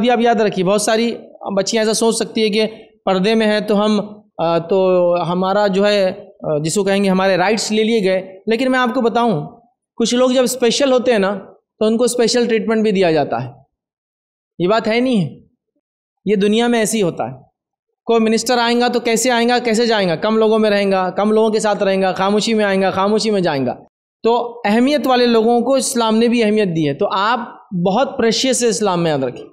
अभी आप याद रखिए बहुत सारी बच्चियाँ ऐसा सोच सकती है कि पर्दे में है तो हम तो हमारा जो है जिसको कहेंगे हमारे राइट्स ले लिए गए लेकिन मैं आपको बताऊं कुछ लोग जब स्पेशल होते हैं ना तो उनको स्पेशल ट्रीटमेंट भी दिया जाता है ये बात है नहीं है ये दुनिया में ऐसे ही होता है कोई मिनिस्टर आएगा तो कैसे आएगा कैसे जाएगा कम लोगों में रहेगा कम लोगों के साथ रहेगा खामोशी में आएगा खामोशी में जाएगा तो अहमियत वाले लोगों को इस्लाम ने भी अहमियत दी है तो आप बहुत प्रेशियस है इस्लाम में याद रखें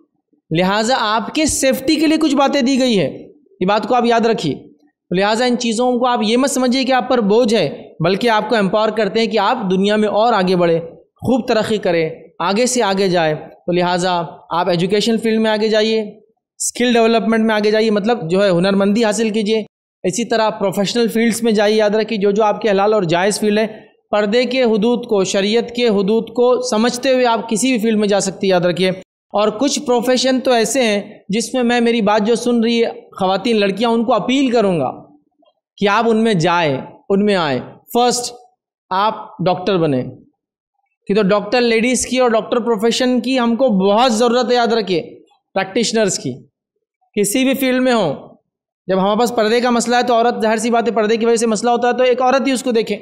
लिहाजा आपके सेफ्टी के लिए कुछ बातें दी गई है ये बात को आप याद रखिए लिहाजा इन चीज़ों को आप ये मत समझिए कि आप पर बोझ है बल्कि आपको एम्पावर करते हैं कि आप दुनिया में और आगे बढ़े खूब तरक्की करें आगे से आगे जाए तो लिहाजा आप एजुकेशन फील्ड में आगे जाइए स्किल डेवलपमेंट में आगे जाइए मतलब जो है हुनरमंदी हासिल कीजिए इसी तरह प्रोफेशनल फील्ड्स में जाइए याद रखिए जो जो आपके हलाल और जायज़ फील्ड है पर्दे के हदूद को शरीयत के हदूद को समझते हुए आप किसी भी फील्ड में जा सकती याद रखिए और कुछ प्रोफेशन तो ऐसे हैं जिसमें मैं मेरी बात जो सुन रही है ख़वातीन लड़कियां उनको अपील करूंगा कि आप उनमें जाए उनमें आए फर्स्ट आप डॉक्टर बने कि तो डॉक्टर लेडीज़ की और डॉक्टर प्रोफेशन की हमको बहुत ज़रूरत याद रखिए प्रैक्टिशनर्स की किसी भी फील्ड में हो जब हमारे पास पर्दे का मसला है तो औरत जाहिर सी बात है पर्दे की वजह से मसला होता है तो एक औरत ही उसको देखें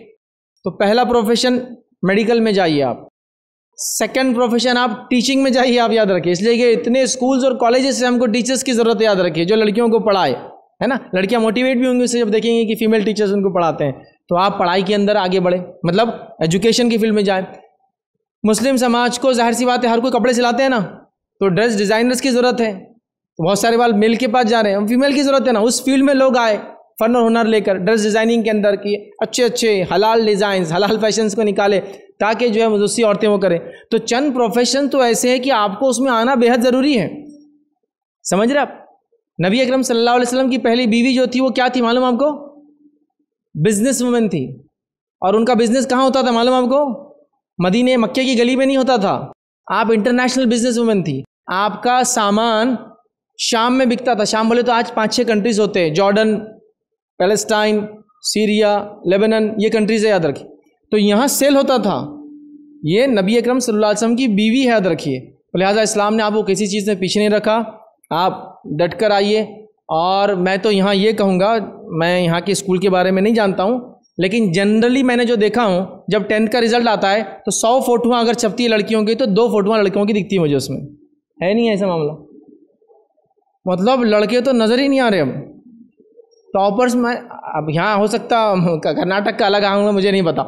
तो पहला प्रोफेशन मेडिकल में जाइए आप सेकंड प्रोफेशन आप टीचिंग में जाइए आप याद रखिए इसलिए कि इतने स्कूल्स और कॉलेजेस से हमको टीचर्स की ज़रूरत याद रखिए जो लड़कियों को पढ़ाए है ना लड़कियां मोटिवेट भी होंगी उससे जब देखेंगे कि फीमेल टीचर्स उनको पढ़ाते हैं तो आप पढ़ाई के अंदर आगे बढ़े मतलब एजुकेशन की फील्ड में जाए मुस्लिम समाज को जाहिर सी बात है हर कोई कपड़े सिलाते हैं ना तो ड्रेस डिज़ाइनर्स की ज़रूरत है तो बहुत सारे बाल मेल के पास जा रहे हैं फीमेल की ज़रूरत है ना उस फील्ड में लोग आए फ़न और हुनर लेकर ड्रेस डिज़ाइनिंग के अंदर की अच्छे अच्छे हलाल डिज़ाइन हलाल फैशन को निकाले ताकि जो है दूसरी औरतें वो करें तो चंद प्रोफेशन तो ऐसे हैं कि आपको उसमें आना बेहद ज़रूरी है समझ रहे आप नबी अकरम सल्लल्लाहु अलैहि वसल्लम की पहली बीवी जो थी वो क्या थी मालूम आपको बिजनेस वुमेन थी और उनका बिजनेस कहाँ होता था मालूम आपको मदीने मक्के की गली में नहीं होता था आप इंटरनेशनल बिजनेस वुमेन थी आपका सामान शाम में बिकता था शाम बोले तो आज पाँच छः कंट्रीज होते हैं जॉर्डन पैलेस्टाइन सीरिया लेबनन ये कंट्रीज़ है याद रखिए तो यहाँ सेल होता था ये नबी अकरम सल्लल्लाहु अलैहि वसल्लम की बीवी है याद रखिए तो लिहाजा इस्लाम ने आपको किसी चीज़ में पीछे नहीं रखा आप डट कर आइए और मैं तो यहाँ ये कहूँगा मैं यहाँ के स्कूल के बारे में नहीं जानता हूँ लेकिन जनरली मैंने जो देखा हूँ जब टेंथ का रिजल्ट आता है तो सौ फोटुआ अगर छपती है लड़कियों की तो दो फोटुआ लड़कियों की दिखती है मुझे उसमें है नहीं ऐसा मामला मतलब लड़के तो नज़र ही नहीं आ रहे अब टॉपर्स में अब यहाँ हो सकता कर्नाटक का अलग आऊँगा मुझे नहीं पता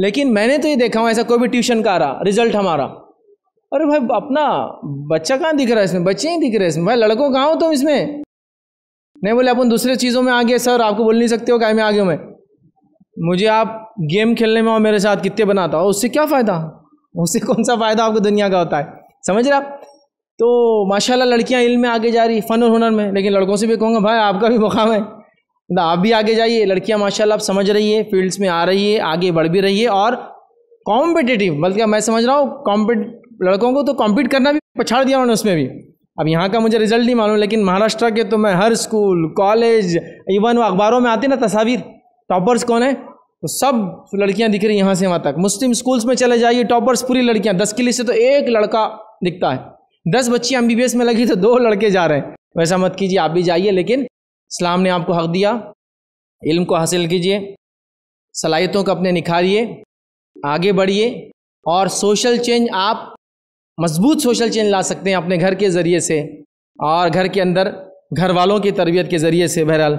लेकिन मैंने तो ये देखा हूँ ऐसा कोई भी ट्यूशन का आ रहा रिजल्ट हमारा अरे भाई अपना बच्चा कहाँ दिख रहा है इसमें बच्चे ही दिख रहे हैं इसमें भाई लड़कों कहाँ हो तुम तो इसमें नहीं बोले अपन दूसरे चीज़ों में आ गए सर आपको बोल नहीं सकते हो क्या मैं आ गया मैं मुझे आप गेम खेलने में और मेरे साथ कितने बनाता हो उससे क्या फ़ायदा उससे कौन सा फ़ायदा आपको दुनिया का होता है समझ रहे आप तो माशाल्लाह लड़कियां इल्म में आगे जा रही फ़न और हुनर में लेकिन लड़कों से भी कहूँगा भाई आपका भी मुकाम है मतलब आप भी आगे जाइए लड़कियां माशाल्लाह आप समझ रही है फील्ड्स में आ रही है आगे बढ़ भी रही है और कॉम्पिटिटिव बल्कि मैं समझ रहा हूँ कॉम्पिट लड़कों को तो कॉम्पीट करना भी पछाड़ दिया उन्होंने उसमें भी अब यहाँ का मुझे रिजल्ट नहीं मालूम लेकिन महाराष्ट्र के तो मैं हर स्कूल कॉलेज इवन वो अखबारों में आती ना तस्वीर टॉपर्स कौन है तो सब लड़कियाँ दिख रही यहाँ से वहाँ तक मुस्लिम स्कूल्स में चले जाइए टॉपर्स पूरी लड़कियाँ दस किले से तो एक लड़का दिखता है दस बच्ची एम में लगी तो दो लड़के जा रहे हैं वैसा मत कीजिए आप भी जाइए लेकिन इस्लाम ने आपको हक दिया इल्म को हासिल कीजिए सलाहियतों को अपने निखारिए आगे बढ़िए और सोशल चेंज आप मजबूत सोशल चेंज ला सकते हैं अपने घर के ज़रिए से और घर के अंदर घर वालों की तरबियत के ज़रिए से बहरहाल